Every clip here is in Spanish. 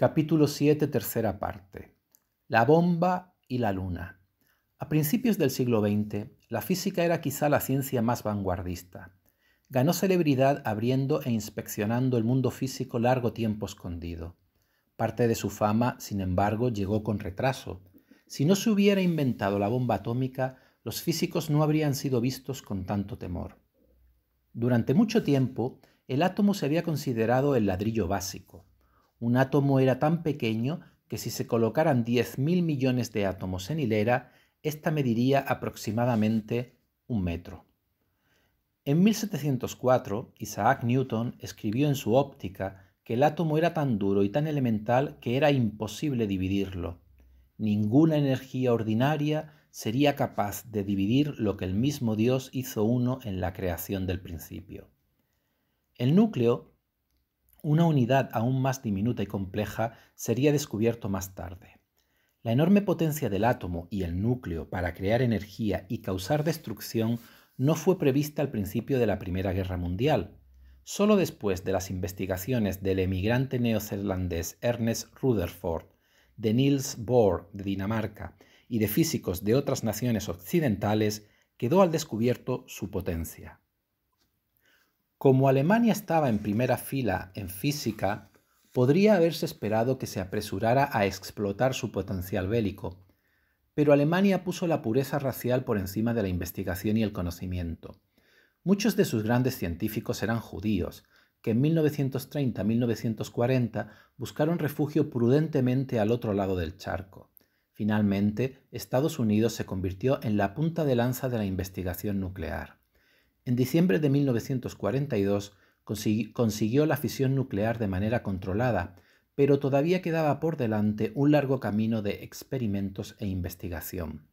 Capítulo 7, tercera parte. La bomba y la luna. A principios del siglo XX, la física era quizá la ciencia más vanguardista. Ganó celebridad abriendo e inspeccionando el mundo físico largo tiempo escondido. Parte de su fama, sin embargo, llegó con retraso. Si no se hubiera inventado la bomba atómica, los físicos no habrían sido vistos con tanto temor. Durante mucho tiempo, el átomo se había considerado el ladrillo básico, un átomo era tan pequeño que si se colocaran 10.000 millones de átomos en hilera, ésta mediría aproximadamente un metro. En 1704, Isaac Newton escribió en su óptica que el átomo era tan duro y tan elemental que era imposible dividirlo. Ninguna energía ordinaria sería capaz de dividir lo que el mismo Dios hizo uno en la creación del principio. El núcleo una unidad aún más diminuta y compleja sería descubierto más tarde. La enorme potencia del átomo y el núcleo para crear energía y causar destrucción no fue prevista al principio de la Primera Guerra Mundial. Solo después de las investigaciones del emigrante neozelandés Ernest Rutherford, de Niels Bohr de Dinamarca y de físicos de otras naciones occidentales, quedó al descubierto su potencia. Como Alemania estaba en primera fila en física, podría haberse esperado que se apresurara a explotar su potencial bélico, pero Alemania puso la pureza racial por encima de la investigación y el conocimiento. Muchos de sus grandes científicos eran judíos, que en 1930-1940 buscaron refugio prudentemente al otro lado del charco. Finalmente, Estados Unidos se convirtió en la punta de lanza de la investigación nuclear. En diciembre de 1942 consiguió la fisión nuclear de manera controlada, pero todavía quedaba por delante un largo camino de experimentos e investigación.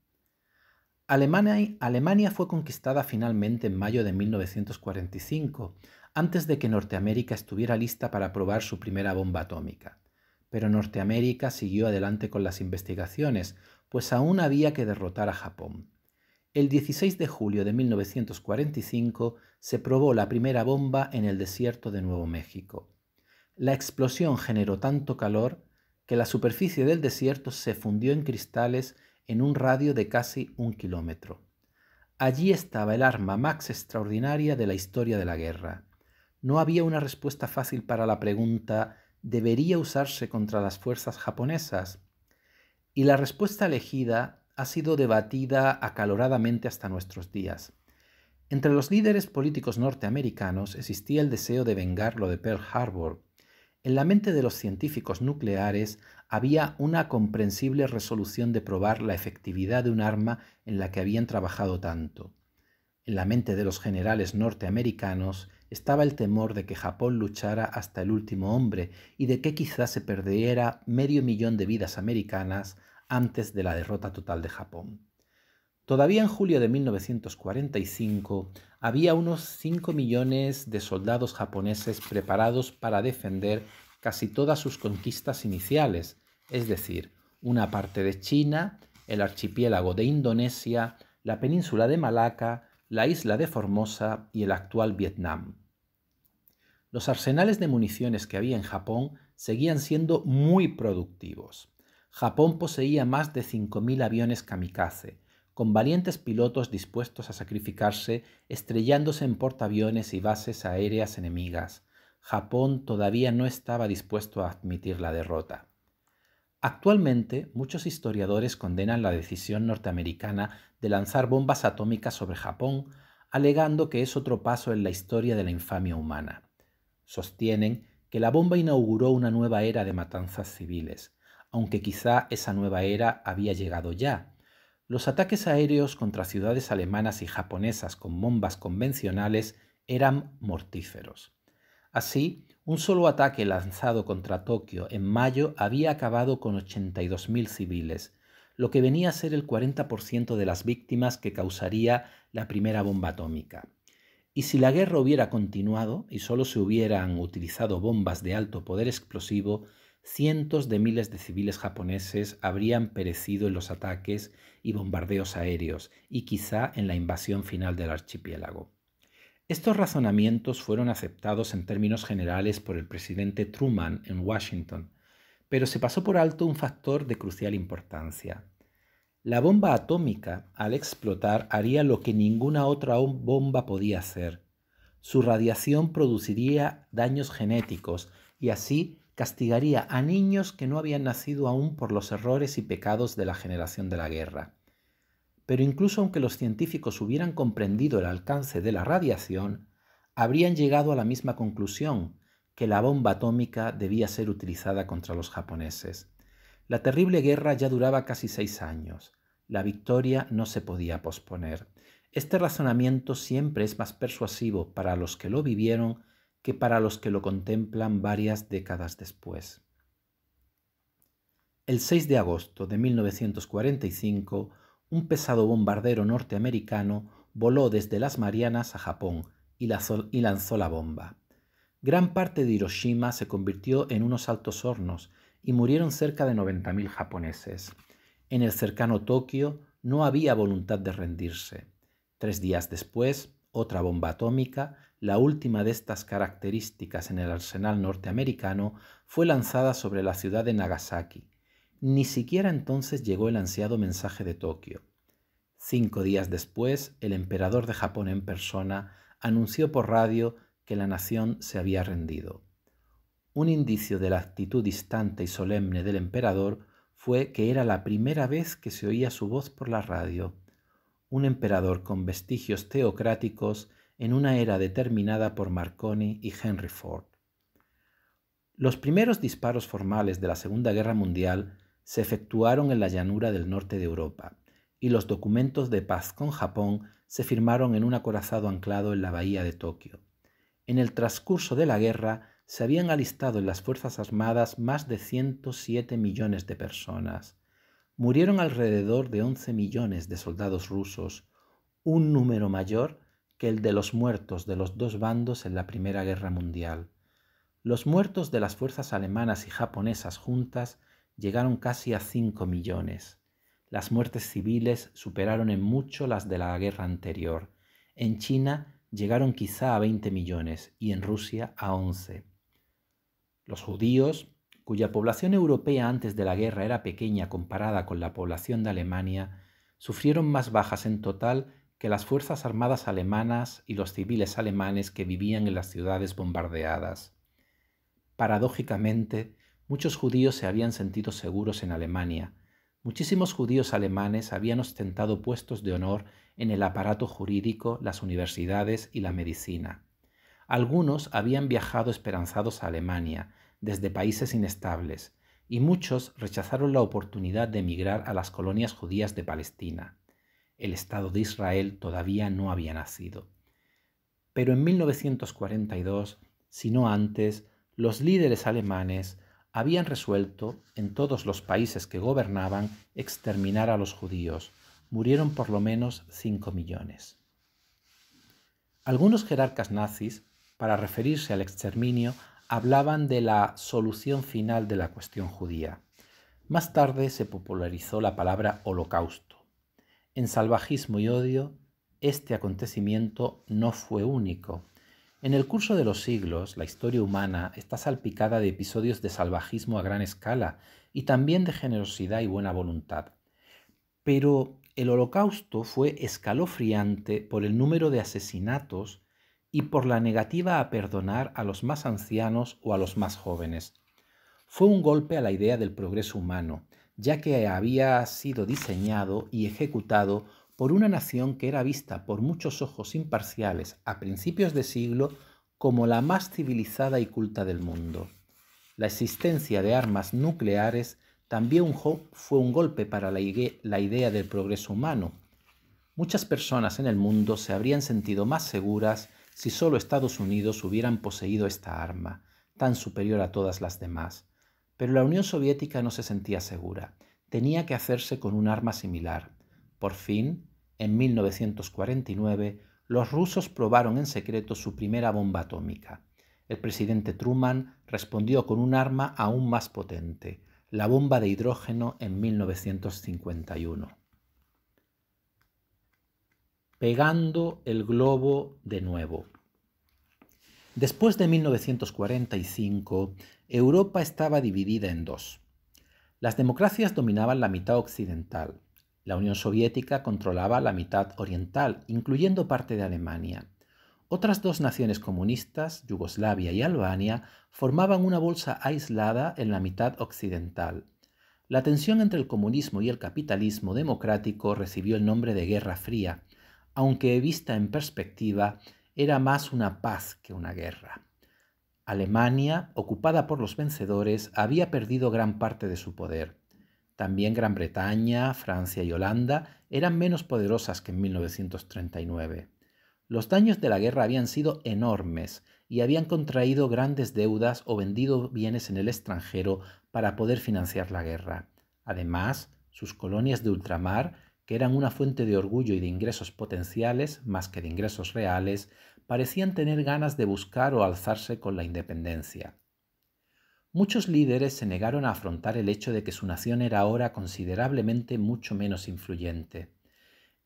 Alemania, fue conquistada finalmente en mayo de 1945, antes de que Norteamérica estuviera lista para probar su primera bomba atómica. Pero Norteamérica siguió adelante con las investigaciones, pues aún había que derrotar a Japón el 16 de julio de 1945 se probó la primera bomba en el desierto de Nuevo México. La explosión generó tanto calor que la superficie del desierto se fundió en cristales en un radio de casi un kilómetro. Allí estaba el arma más extraordinaria de la historia de la guerra. No había una respuesta fácil para la pregunta ¿debería usarse contra las fuerzas japonesas? Y la respuesta elegida ha sido debatida acaloradamente hasta nuestros días. Entre los líderes políticos norteamericanos existía el deseo de vengar lo de Pearl Harbor. En la mente de los científicos nucleares había una comprensible resolución de probar la efectividad de un arma en la que habían trabajado tanto. En la mente de los generales norteamericanos estaba el temor de que Japón luchara hasta el último hombre y de que quizás se perdiera medio millón de vidas americanas antes de la derrota total de Japón. Todavía en julio de 1945 había unos 5 millones de soldados japoneses preparados para defender casi todas sus conquistas iniciales, es decir, una parte de China, el archipiélago de Indonesia, la península de Malaca, la isla de Formosa y el actual Vietnam. Los arsenales de municiones que había en Japón seguían siendo muy productivos. Japón poseía más de 5.000 aviones kamikaze, con valientes pilotos dispuestos a sacrificarse estrellándose en portaaviones y bases aéreas enemigas. Japón todavía no estaba dispuesto a admitir la derrota. Actualmente, muchos historiadores condenan la decisión norteamericana de lanzar bombas atómicas sobre Japón, alegando que es otro paso en la historia de la infamia humana. Sostienen que la bomba inauguró una nueva era de matanzas civiles, aunque quizá esa nueva era había llegado ya. Los ataques aéreos contra ciudades alemanas y japonesas con bombas convencionales eran mortíferos. Así, un solo ataque lanzado contra Tokio en mayo había acabado con 82.000 civiles, lo que venía a ser el 40% de las víctimas que causaría la primera bomba atómica. Y si la guerra hubiera continuado y solo se hubieran utilizado bombas de alto poder explosivo, cientos de miles de civiles japoneses habrían perecido en los ataques y bombardeos aéreos y quizá en la invasión final del archipiélago. Estos razonamientos fueron aceptados en términos generales por el presidente Truman en Washington, pero se pasó por alto un factor de crucial importancia. La bomba atómica, al explotar, haría lo que ninguna otra bomba podía hacer. Su radiación produciría daños genéticos y así castigaría a niños que no habían nacido aún por los errores y pecados de la generación de la guerra. Pero incluso aunque los científicos hubieran comprendido el alcance de la radiación, habrían llegado a la misma conclusión, que la bomba atómica debía ser utilizada contra los japoneses. La terrible guerra ya duraba casi seis años. La victoria no se podía posponer. Este razonamiento siempre es más persuasivo para los que lo vivieron que para los que lo contemplan varias décadas después. El 6 de agosto de 1945, un pesado bombardero norteamericano voló desde las Marianas a Japón y, lanzó la bomba. Gran parte de Hiroshima se convirtió en unos altos hornos y murieron cerca de 90.000 japoneses. En el cercano Tokio no había voluntad de rendirse. Tres días después, otra bomba atómica la última de estas características en el arsenal norteamericano fue lanzada sobre la ciudad de Nagasaki. Ni siquiera entonces llegó el ansiado mensaje de Tokio. Cinco días después, el emperador de Japón en persona anunció por radio que la nación se había rendido. Un indicio de la actitud distante y solemne del emperador fue que era la primera vez que se oía su voz por la radio. Un emperador con vestigios teocráticos en una era determinada por Marconi y Henry Ford. Los primeros disparos formales de la Segunda Guerra Mundial se efectuaron en la llanura del norte de Europa, y los documentos de paz con Japón se firmaron en un acorazado anclado en la bahía de Tokio. En el transcurso de la guerra se habían alistado en las Fuerzas Armadas más de 107 millones de personas. Murieron alrededor de 11 millones de soldados rusos, un número mayor que el de los muertos de los dos bandos en la Primera Guerra Mundial. Los muertos de las fuerzas alemanas y japonesas juntas llegaron casi a 5 millones. Las muertes civiles superaron en mucho las de la guerra anterior. En China llegaron quizá a 20 millones y en Rusia a 11. Los judíos, cuya población europea antes de la guerra era pequeña comparada con la población de Alemania, sufrieron más bajas en total que las Fuerzas Armadas alemanas y los civiles alemanes que vivían en las ciudades bombardeadas. Paradójicamente, muchos judíos se habían sentido seguros en Alemania. Muchísimos judíos alemanes habían ostentado puestos de honor en el aparato jurídico, las universidades y la medicina. Algunos habían viajado esperanzados a Alemania, desde países inestables, y muchos rechazaron la oportunidad de emigrar a las colonias judías de Palestina. El Estado de Israel todavía no había nacido. Pero en 1942, si no antes, los líderes alemanes habían resuelto, en todos los países que gobernaban, exterminar a los judíos. Murieron por lo menos 5 millones. Algunos jerarcas nazis, para referirse al exterminio, hablaban de la solución final de la cuestión judía. Más tarde se popularizó la palabra holocausto. En salvajismo y odio, este acontecimiento no fue único. En el curso de los siglos, la historia humana está salpicada de episodios de salvajismo a gran escala y también de generosidad y buena voluntad. Pero el holocausto fue escalofriante por el número de asesinatos y por la negativa a perdonar a los más ancianos o a los más jóvenes. Fue un golpe a la idea del progreso humano, ya que había sido diseñado y ejecutado por una nación que era vista por muchos ojos imparciales a principios de siglo como la más civilizada y culta del mundo. La existencia de armas nucleares también fue un golpe para la idea del progreso humano. Muchas personas en el mundo se habrían sentido más seguras si solo Estados Unidos hubieran poseído esta arma, tan superior a todas las demás, pero la Unión Soviética no se sentía segura. Tenía que hacerse con un arma similar. Por fin, en 1949, los rusos probaron en secreto su primera bomba atómica. El presidente Truman respondió con un arma aún más potente, la bomba de hidrógeno en 1951. Pegando el globo de nuevo. Después de 1945, Europa estaba dividida en dos. Las democracias dominaban la mitad occidental. La Unión Soviética controlaba la mitad oriental, incluyendo parte de Alemania. Otras dos naciones comunistas, Yugoslavia y Albania, formaban una bolsa aislada en la mitad occidental. La tensión entre el comunismo y el capitalismo democrático recibió el nombre de Guerra Fría, aunque vista en perspectiva, era más una paz que una guerra. Alemania, ocupada por los vencedores, había perdido gran parte de su poder. También Gran Bretaña, Francia y Holanda eran menos poderosas que en 1939. Los daños de la guerra habían sido enormes y habían contraído grandes deudas o vendido bienes en el extranjero para poder financiar la guerra. Además, sus colonias de ultramar que eran una fuente de orgullo y de ingresos potenciales más que de ingresos reales, parecían tener ganas de buscar o alzarse con la independencia. Muchos líderes se negaron a afrontar el hecho de que su nación era ahora considerablemente mucho menos influyente.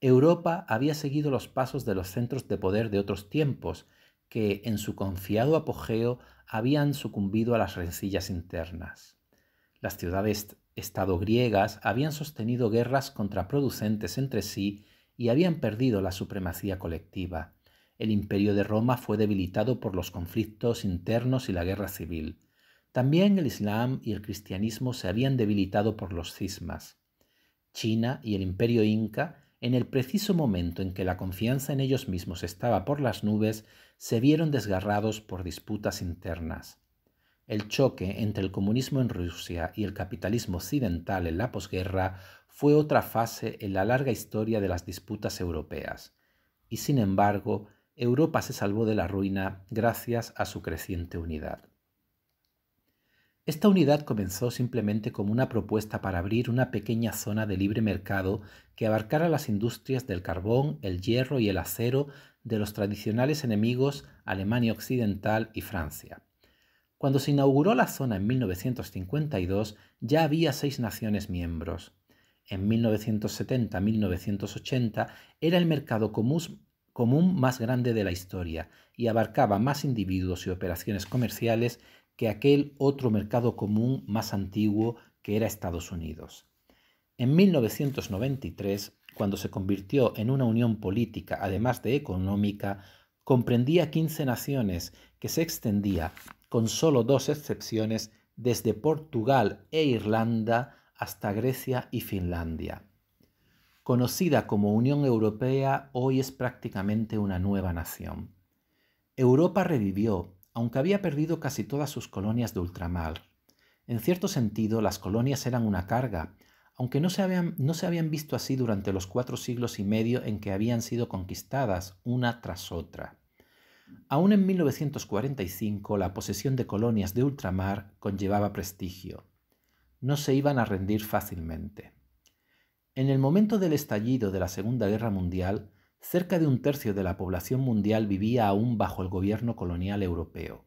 Europa había seguido los pasos de los centros de poder de otros tiempos, que en su confiado apogeo habían sucumbido a las rencillas internas. Las ciudades Estado griegas habían sostenido guerras contraproducentes entre sí y habían perdido la supremacía colectiva. El imperio de Roma fue debilitado por los conflictos internos y la guerra civil. También el Islam y el cristianismo se habían debilitado por los cismas. China y el imperio inca, en el preciso momento en que la confianza en ellos mismos estaba por las nubes, se vieron desgarrados por disputas internas. El choque entre el comunismo en Rusia y el capitalismo occidental en la posguerra fue otra fase en la larga historia de las disputas europeas, y sin embargo, Europa se salvó de la ruina gracias a su creciente unidad. Esta unidad comenzó simplemente como una propuesta para abrir una pequeña zona de libre mercado que abarcara las industrias del carbón, el hierro y el acero de los tradicionales enemigos Alemania Occidental y Francia. Cuando se inauguró la zona en 1952 ya había seis naciones miembros. En 1970-1980 era el mercado común más grande de la historia y abarcaba más individuos y operaciones comerciales que aquel otro mercado común más antiguo que era Estados Unidos. En 1993, cuando se convirtió en una unión política además de económica, comprendía 15 naciones que se extendía con solo dos excepciones desde Portugal e Irlanda hasta Grecia y Finlandia. Conocida como Unión Europea, hoy es prácticamente una nueva nación. Europa revivió, aunque había perdido casi todas sus colonias de ultramar. En cierto sentido, las colonias eran una carga, aunque no se, habían, no se habían visto así durante los cuatro siglos y medio en que habían sido conquistadas una tras otra. Aún en 1945 la posesión de colonias de ultramar conllevaba prestigio. No se iban a rendir fácilmente. En el momento del estallido de la Segunda Guerra Mundial, cerca de un tercio de la población mundial vivía aún bajo el gobierno colonial europeo.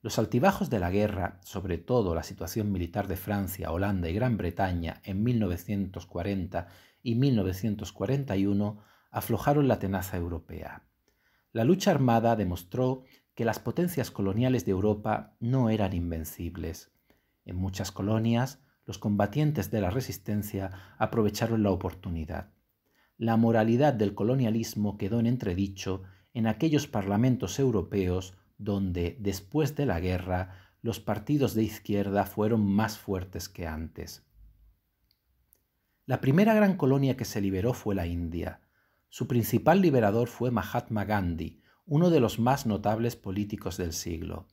Los altibajos de la guerra, sobre todo la situación militar de Francia, Holanda y Gran Bretaña en 1940 y 1941, aflojaron la tenaza europea. La lucha armada demostró que las potencias coloniales de Europa no eran invencibles. En muchas colonias, los combatientes de la resistencia aprovecharon la oportunidad. La moralidad del colonialismo quedó en entredicho en aquellos parlamentos europeos donde, después de la guerra, los partidos de izquierda fueron más fuertes que antes. La primera gran colonia que se liberó fue la India. Su principal liberador fue Mahatma Gandhi, uno de los más notables políticos del siglo.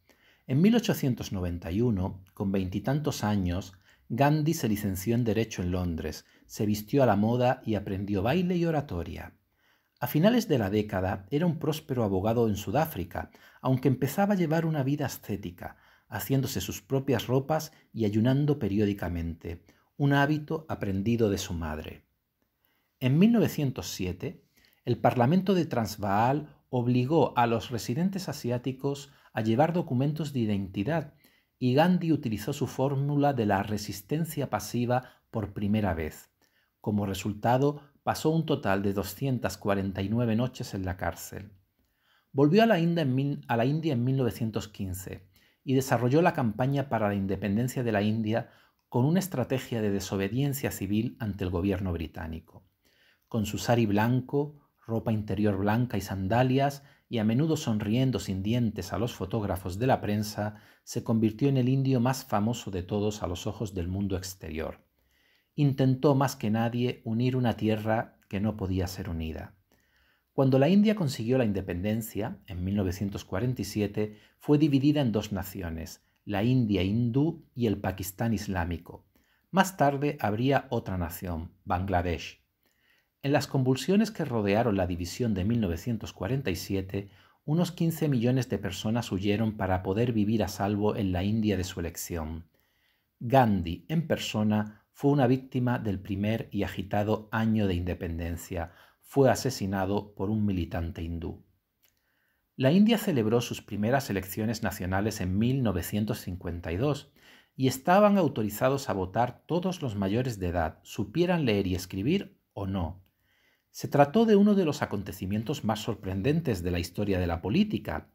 En 1891, con veintitantos años, Gandhi se licenció en Derecho en Londres, se vistió a la moda y aprendió baile y oratoria. A finales de la década era un próspero abogado en Sudáfrica, aunque empezaba a llevar una vida ascética, haciéndose sus propias ropas y ayunando periódicamente, un hábito aprendido de su madre. En 1907, el Parlamento de Transvaal obligó a los residentes asiáticos a llevar documentos de identidad y Gandhi utilizó su fórmula de la resistencia pasiva por primera vez. Como resultado, pasó un total de 249 noches en la cárcel. Volvió a la, India en, 1915 y desarrolló la campaña para la independencia de la India con una estrategia de desobediencia civil ante el gobierno británico. Con su sari blanco, ropa interior blanca y sandalias, y a menudo sonriendo sin dientes a los fotógrafos de la prensa, se convirtió en el indio más famoso de todos a los ojos del mundo exterior. Intentó más que nadie unir una tierra que no podía ser unida. Cuando la India consiguió la independencia, en 1947, fue dividida en dos naciones, la India hindú y el Pakistán islámico. Más tarde habría otra nación, Bangladesh. En las convulsiones que rodearon la división de 1947, unos 15 millones de personas huyeron para poder vivir a salvo en la India de su elección. Gandhi, en persona, fue una víctima del primer y agitado año de independencia. Fue asesinado por un militante hindú. La India celebró sus primeras elecciones nacionales en 1952 y estaban autorizados a votar todos los mayores de edad, supieran leer y escribir o no. Se trató de uno de los acontecimientos más sorprendentes de la historia de la política.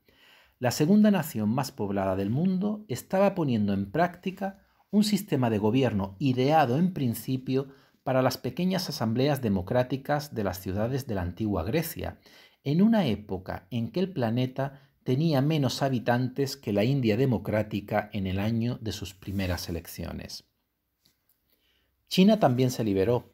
La segunda nación más poblada del mundo estaba poniendo en práctica un sistema de gobierno ideado en principio para las pequeñas asambleas democráticas de las ciudades de la antigua Grecia, en una época en que el planeta tenía menos habitantes que la India democrática en el año de sus primeras elecciones. China también se liberó,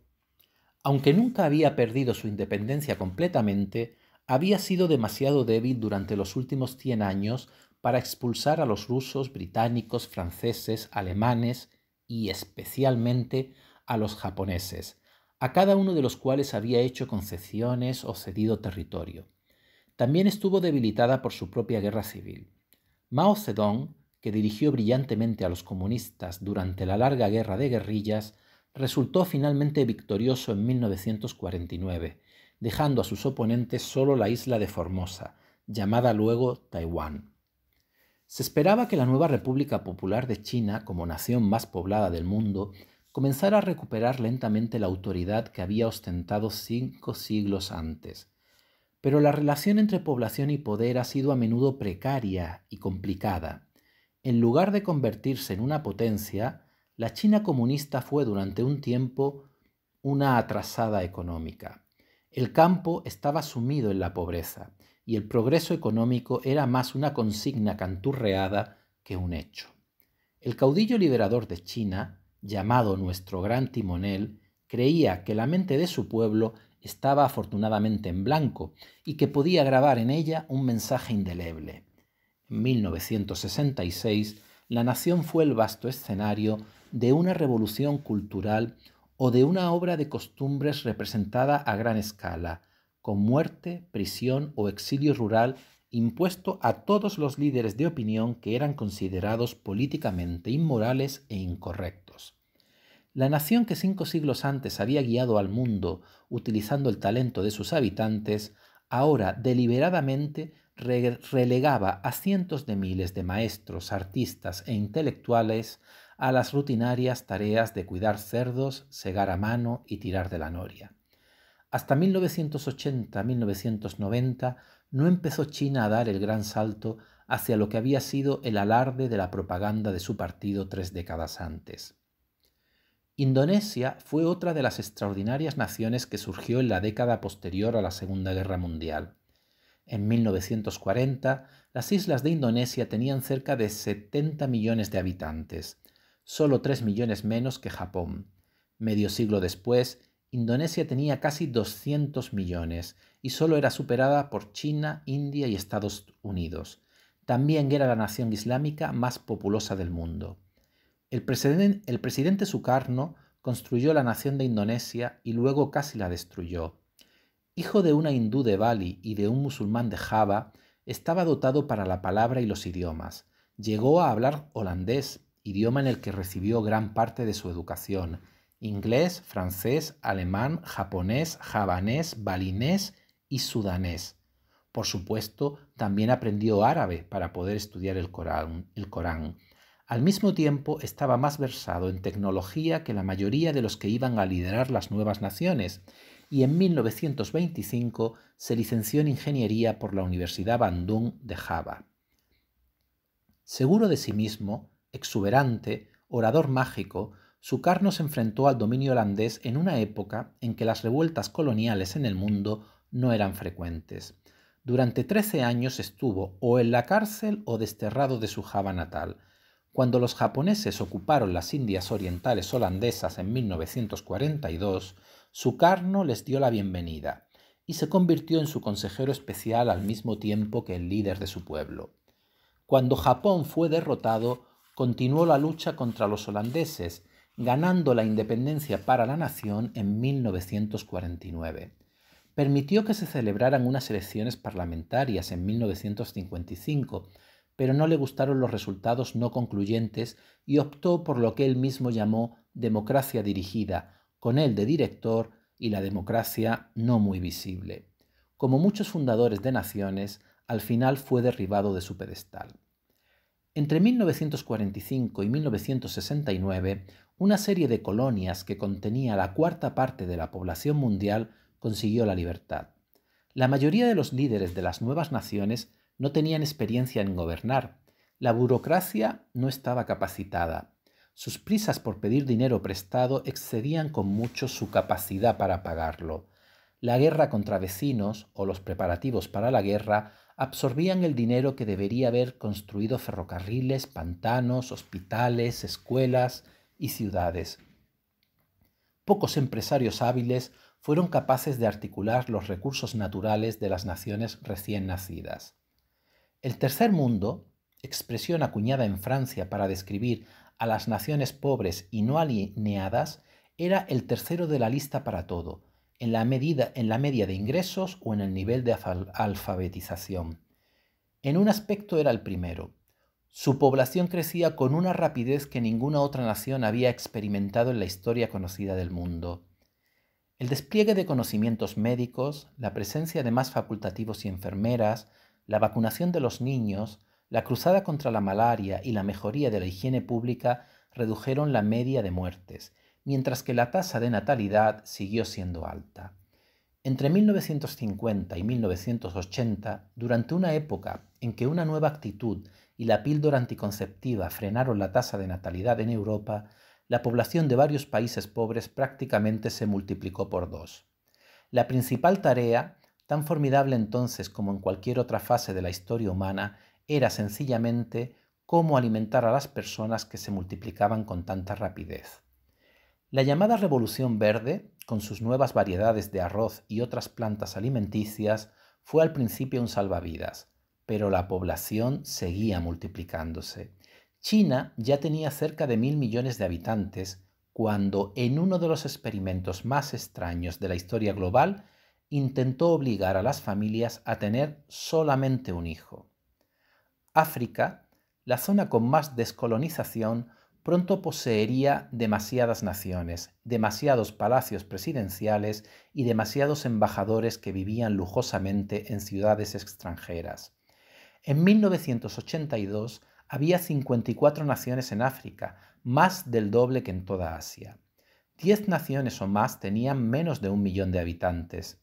aunque nunca había perdido su independencia completamente, había sido demasiado débil durante los últimos 100 años para expulsar a los rusos, británicos, franceses, alemanes y especialmente a los japoneses, a cada uno de los cuales había hecho concesiones o cedido territorio. También estuvo debilitada por su propia guerra civil. Mao Zedong, que dirigió brillantemente a los comunistas durante la larga guerra de guerrillas, resultó finalmente victorioso en 1949, dejando a sus oponentes solo la isla de Formosa, llamada luego Taiwán. Se esperaba que la nueva República Popular de China, como nación más poblada del mundo, comenzara a recuperar lentamente la autoridad que había ostentado cinco siglos antes. Pero la relación entre población y poder ha sido a menudo precaria y complicada. En lugar de convertirse en una potencia, la China comunista fue durante un tiempo una atrasada económica. El campo estaba sumido en la pobreza y el progreso económico era más una consigna canturreada que un hecho. El caudillo liberador de China, llamado nuestro gran timonel, creía que la mente de su pueblo estaba afortunadamente en blanco y que podía grabar en ella un mensaje indeleble. En 1966, la nación fue el vasto escenario de una revolución cultural o de una obra de costumbres representada a gran escala, con muerte, prisión o exilio rural impuesto a todos los líderes de opinión que eran considerados políticamente inmorales e incorrectos. La nación que cinco siglos antes había guiado al mundo utilizando el talento de sus habitantes, ahora deliberadamente relegaba a cientos de miles de maestros, artistas e intelectuales a las rutinarias tareas de cuidar cerdos, segar a mano y tirar de la noria. Hasta 1980-1990 no empezó China a dar el gran salto hacia lo que había sido el alarde de la propaganda de su partido tres décadas antes. Indonesia fue otra de las extraordinarias naciones que surgió en la década posterior a la Segunda Guerra Mundial. En 1940, las islas de Indonesia tenían cerca de 70 millones de habitantes, solo 3 millones menos que Japón. Medio siglo después, Indonesia tenía casi 200 millones y solo era superada por China, India y Estados Unidos. También era la nación islámica más populosa del mundo. El, el presidente Sukarno construyó la nación de Indonesia y luego casi la destruyó. Hijo de una hindú de Bali y de un musulmán de Java, estaba dotado para la palabra y los idiomas. Llegó a hablar holandés, idioma en el que recibió gran parte de su educación, inglés, francés, alemán, japonés, javanés, balinés y sudanés. Por supuesto, también aprendió árabe para poder estudiar el Corán, el Corán. Al mismo tiempo, estaba más versado en tecnología que la mayoría de los que iban a liderar las nuevas naciones, y en 1925 se licenció en ingeniería por la Universidad Bandung de Java. Seguro de sí mismo, exuberante, orador mágico, Sukarno se enfrentó al dominio holandés en una época en que las revueltas coloniales en el mundo no eran frecuentes. Durante 13 años estuvo o en la cárcel o desterrado de su Java natal. Cuando los japoneses ocuparon las Indias Orientales holandesas en 1942, Sukarno les dio la bienvenida y se convirtió en su consejero especial al mismo tiempo que el líder de su pueblo. Cuando Japón fue derrotado, continuó la lucha contra los holandeses, ganando la independencia para la nación en 1949. Permitió que se celebraran unas elecciones parlamentarias en 1955, pero no le gustaron los resultados no concluyentes y optó por lo que él mismo llamó democracia dirigida, con él de director y la democracia no muy visible. Como muchos fundadores de naciones, al final fue derribado de su pedestal. Entre 1945 y 1969, una serie de colonias que contenía la cuarta parte de la población mundial consiguió la libertad. La mayoría de los líderes de las nuevas naciones no tenían experiencia en gobernar. La burocracia no estaba capacitada. Sus prisas por pedir dinero prestado excedían con mucho su capacidad para pagarlo. La guerra contra vecinos o los preparativos para la guerra absorbían el dinero que debería haber construido ferrocarriles, pantanos, hospitales, escuelas y ciudades. Pocos empresarios hábiles fueron capaces de articular los recursos naturales de las naciones recién nacidas. El tercer mundo, expresión acuñada en Francia para describir a las naciones pobres y no alineadas, era el tercero de la lista para todo, en la, media de ingresos o en el nivel de alfabetización. En un aspecto era el primero. Su población crecía con una rapidez que ninguna otra nación había experimentado en la historia conocida del mundo. El despliegue de conocimientos médicos, la presencia de más facultativos y enfermeras, la vacunación de los niños, la cruzada contra la malaria y la mejoría de la higiene pública redujeron la media de muertes mientras que la tasa de natalidad siguió siendo alta. Entre 1950 y 1980, durante una época en que una nueva actitud y la píldora anticonceptiva frenaron la tasa de natalidad en Europa, la población de varios países pobres prácticamente se multiplicó por dos. La principal tarea, tan formidable entonces como en cualquier otra fase de la historia humana, era sencillamente cómo alimentar a las personas que se multiplicaban con tanta rapidez. La llamada Revolución Verde, con sus nuevas variedades de arroz y otras plantas alimenticias, fue al principio un salvavidas, pero la población seguía multiplicándose. China ya tenía cerca de mil millones de habitantes cuando, en uno de los experimentos más extraños de la historia global, intentó obligar a las familias a tener solamente un hijo. África, la zona con más descolonización, pronto poseería demasiadas naciones, demasiados palacios presidenciales y demasiados embajadores que vivían lujosamente en ciudades extranjeras. En 1982 había 54 naciones en África, más del doble que en toda Asia. Diez naciones o más tenían menos de un millón de habitantes.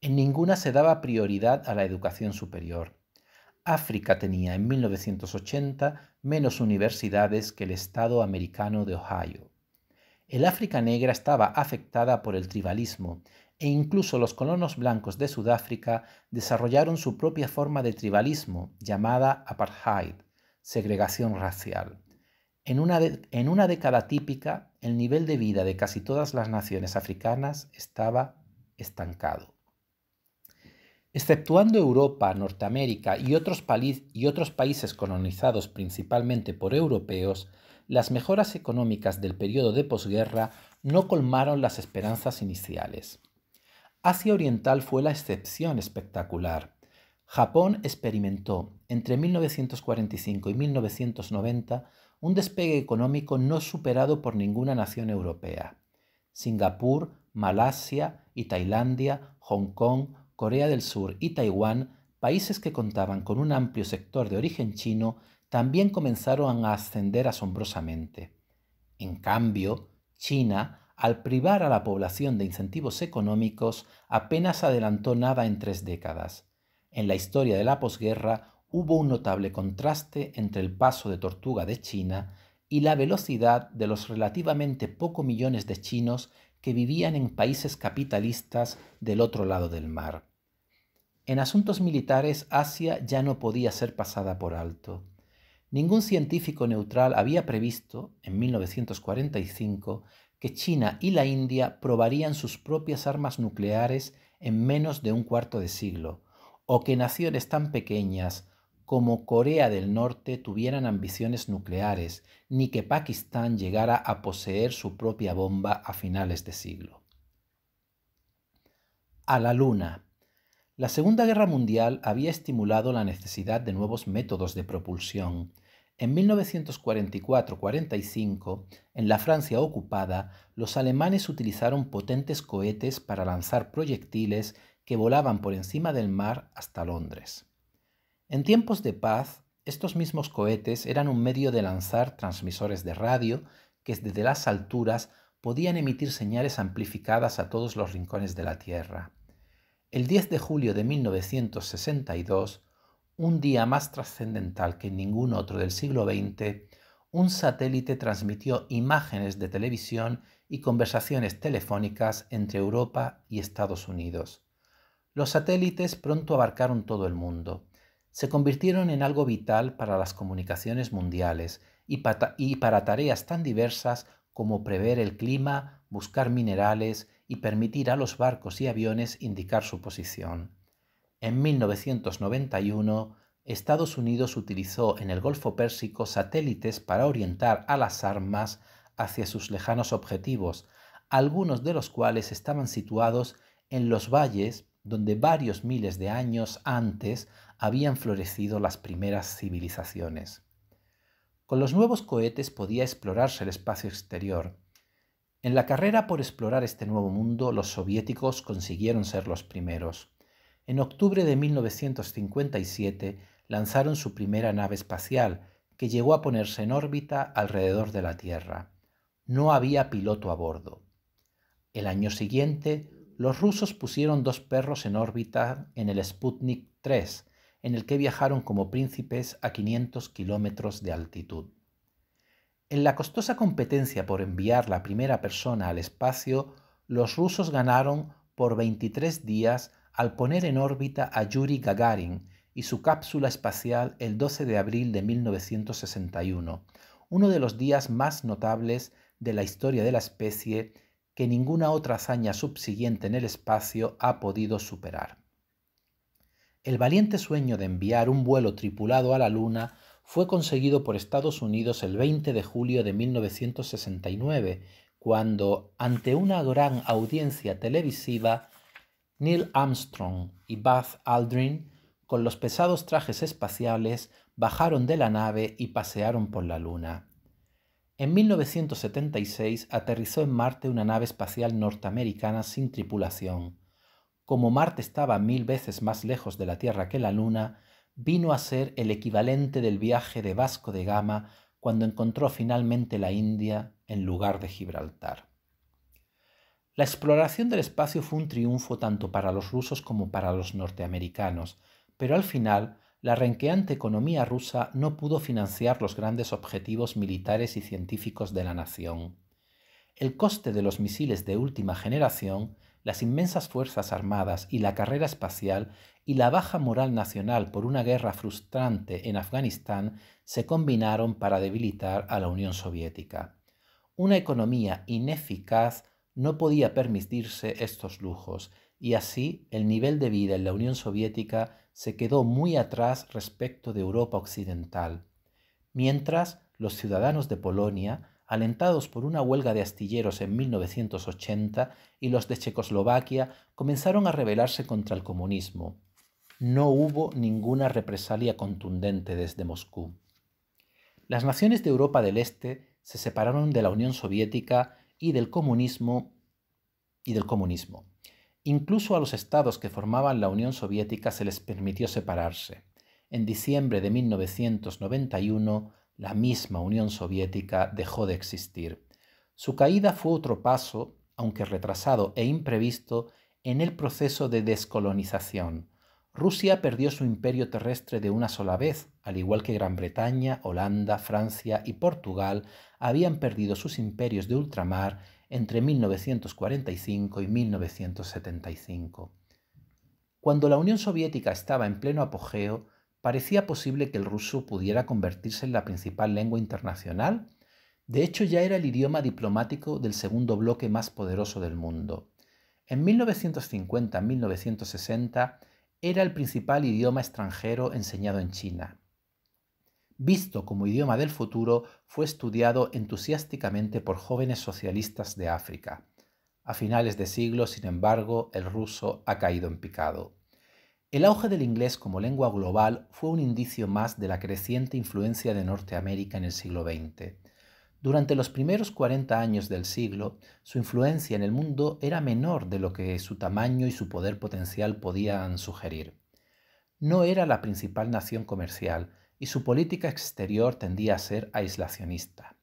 En ninguna se daba prioridad a la educación superior. África tenía en 1980 menos universidades que el estado americano de Ohio. El África negra estaba afectada por el tribalismo e incluso los colonos blancos de Sudáfrica desarrollaron su propia forma de tribalismo llamada apartheid, segregación racial. En una, en una década típica, el nivel de vida de casi todas las naciones africanas estaba estancado. Exceptuando Europa, Norteamérica y otros, países colonizados principalmente por europeos, las mejoras económicas del periodo de posguerra no colmaron las esperanzas iniciales. Asia Oriental fue la excepción espectacular. Japón experimentó entre 1945 y 1990 un despegue económico no superado por ninguna nación europea. Singapur, Malasia y Tailandia, Hong Kong, Corea del Sur y Taiwán, países que contaban con un amplio sector de origen chino, también comenzaron a ascender asombrosamente. En cambio, China, al privar a la población de incentivos económicos, apenas adelantó nada en tres décadas. En la historia de la posguerra hubo un notable contraste entre el paso de tortuga de China y la velocidad de los relativamente poco millones de chinos que vivían en países capitalistas del otro lado del mar. En asuntos militares, Asia ya no podía ser pasada por alto. Ningún científico neutral había previsto, en 1945, que China y la India probarían sus propias armas nucleares en menos de un cuarto de siglo, o que naciones tan pequeñas como Corea del Norte tuvieran ambiciones nucleares, ni que Pakistán llegara a poseer su propia bomba a finales de siglo. A la Luna, la Segunda Guerra Mundial había estimulado la necesidad de nuevos métodos de propulsión. En 1944-45, en la Francia ocupada, los alemanes utilizaron potentes cohetes para lanzar proyectiles que volaban por encima del mar hasta Londres. En tiempos de paz, estos mismos cohetes eran un medio de lanzar transmisores de radio que desde las alturas podían emitir señales amplificadas a todos los rincones de la Tierra. El 10 de julio de 1962, un día más trascendental que ningún otro del siglo XX, un satélite transmitió imágenes de televisión y conversaciones telefónicas entre Europa y Estados Unidos. Los satélites pronto abarcaron todo el mundo. Se convirtieron en algo vital para las comunicaciones mundiales y para tareas tan diversas como prever el clima, buscar minerales y permitir a los barcos y aviones indicar su posición. En 1991, Estados Unidos utilizó en el Golfo Pérsico satélites para orientar a las armas hacia sus lejanos objetivos, algunos de los cuales estaban situados en los valles donde varios miles de años antes habían florecido las primeras civilizaciones. Con los nuevos cohetes podía explorarse el espacio exterior, en la carrera por explorar este nuevo mundo, los soviéticos consiguieron ser los primeros. En octubre de 1957 lanzaron su primera nave espacial, que llegó a ponerse en órbita alrededor de la Tierra. No había piloto a bordo. El año siguiente, los rusos pusieron dos perros en órbita en el Sputnik 3, en el que viajaron como príncipes a 500 kilómetros de altitud. En la costosa competencia por enviar la primera persona al espacio, los rusos ganaron por 23 días al poner en órbita a Yuri Gagarin y su cápsula espacial el 12 de abril de 1961, uno de los días más notables de la historia de la especie que ninguna otra hazaña subsiguiente en el espacio ha podido superar. El valiente sueño de enviar un vuelo tripulado a la Luna fue conseguido por Estados Unidos el 20 de julio de 1969, cuando, ante una gran audiencia televisiva, Neil Armstrong y Buzz Aldrin, con los pesados trajes espaciales, bajaron de la nave y pasearon por la Luna. En 1976 aterrizó en Marte una nave espacial norteamericana sin tripulación. Como Marte estaba mil veces más lejos de la Tierra que la Luna, vino a ser el equivalente del viaje de Vasco de Gama cuando encontró finalmente la India en lugar de Gibraltar. La exploración del espacio fue un triunfo tanto para los rusos como para los norteamericanos, pero al final la renqueante economía rusa no pudo financiar los grandes objetivos militares y científicos de la nación. El coste de los misiles de última generación las inmensas fuerzas armadas y la carrera espacial y la baja moral nacional por una guerra frustrante en Afganistán se combinaron para debilitar a la Unión Soviética. Una economía ineficaz no podía permitirse estos lujos, y así el nivel de vida en la Unión Soviética se quedó muy atrás respecto de Europa Occidental. Mientras, los ciudadanos de Polonia alentados por una huelga de astilleros en 1980, y los de Checoslovaquia comenzaron a rebelarse contra el comunismo. No hubo ninguna represalia contundente desde Moscú. Las naciones de Europa del Este se separaron de la Unión Soviética y del comunismo y del comunismo. Incluso a los estados que formaban la Unión Soviética se les permitió separarse. En diciembre de 1991, la misma Unión Soviética dejó de existir. Su caída fue otro paso, aunque retrasado e imprevisto, en el proceso de descolonización. Rusia perdió su imperio terrestre de una sola vez, al igual que Gran Bretaña, Holanda, Francia y Portugal habían perdido sus imperios de ultramar entre 1945 y 1975. Cuando la Unión Soviética estaba en pleno apogeo, parecía posible que el ruso pudiera convertirse en la principal lengua internacional. De hecho, ya era el idioma diplomático del segundo bloque más poderoso del mundo. En 1950-1960 era el principal idioma extranjero enseñado en China. Visto como idioma del futuro, fue estudiado entusiásticamente por jóvenes socialistas de África. A finales de siglo, sin embargo, el ruso ha caído en picado. El auge del inglés como lengua global fue un indicio más de la creciente influencia de Norteamérica en el siglo XX. Durante los primeros 40 años del siglo, su influencia en el mundo era menor de lo que su tamaño y su poder potencial podían sugerir. No era la principal nación comercial y su política exterior tendía a ser aislacionista.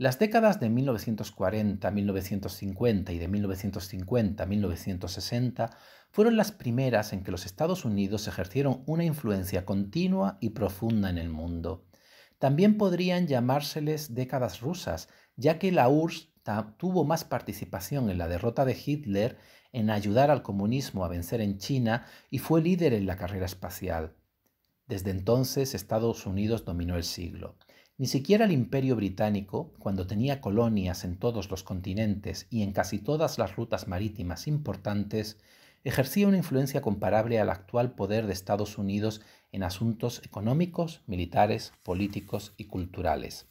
Las décadas de 1940, 1950 y de 1950 1960 fueron las primeras en que los Estados Unidos ejercieron una influencia continua y profunda en el mundo. También podrían llamárseles décadas rusas, ya que la URSS tuvo más participación en la derrota de Hitler, en ayudar al comunismo a vencer en China y fue líder en la carrera espacial. Desde entonces Estados Unidos dominó el siglo. Ni siquiera el imperio británico, cuando tenía colonias en todos los continentes y en casi todas las rutas marítimas importantes, ejercía una influencia comparable al actual poder de Estados Unidos en asuntos económicos, militares, políticos y culturales.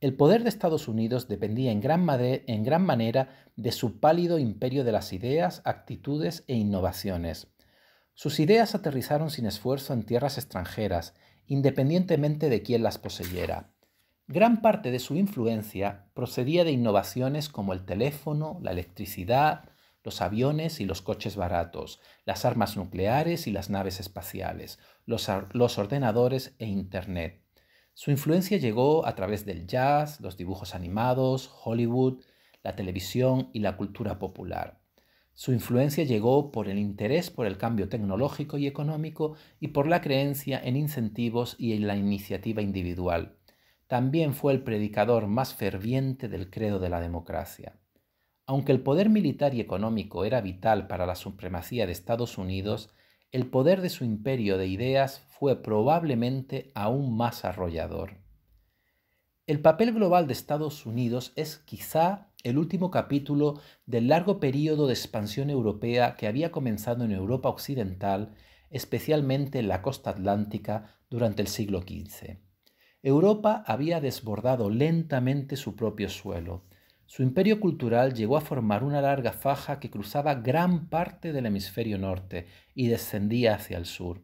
El poder de Estados Unidos dependía en gran, en gran, manera de su pálido imperio de las ideas, actitudes e innovaciones. Sus ideas aterrizaron sin esfuerzo en tierras extranjeras independientemente de quién las poseyera. Gran parte de su influencia procedía de innovaciones como el teléfono, la electricidad, los aviones y los coches baratos, las armas nucleares y las naves espaciales, los, ordenadores e Internet. Su influencia llegó a través del jazz, los dibujos animados, Hollywood, la televisión y la cultura popular. Su influencia llegó por el interés por el cambio tecnológico y económico y por la creencia en incentivos y en la iniciativa individual. También fue el predicador más ferviente del credo de la democracia. Aunque el poder militar y económico era vital para la supremacía de Estados Unidos, el poder de su imperio de ideas fue probablemente aún más arrollador. El papel global de Estados Unidos es quizá el último capítulo del largo periodo de expansión europea que había comenzado en Europa occidental, especialmente en la costa atlántica, durante el siglo XV. Europa había desbordado lentamente su propio suelo. Su imperio cultural llegó a formar una larga faja que cruzaba gran parte del hemisferio norte y descendía hacia el sur.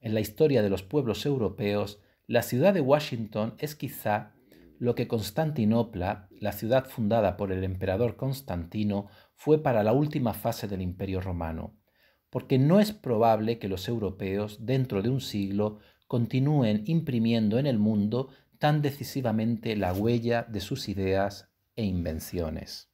En la historia de los pueblos europeos, la ciudad de Washington es quizá lo que Constantinopla, la ciudad fundada por el emperador Constantino, fue para la última fase del Imperio Romano, porque no es probable que los europeos, dentro de un siglo, continúen imprimiendo en el mundo tan decisivamente la huella de sus ideas e invenciones.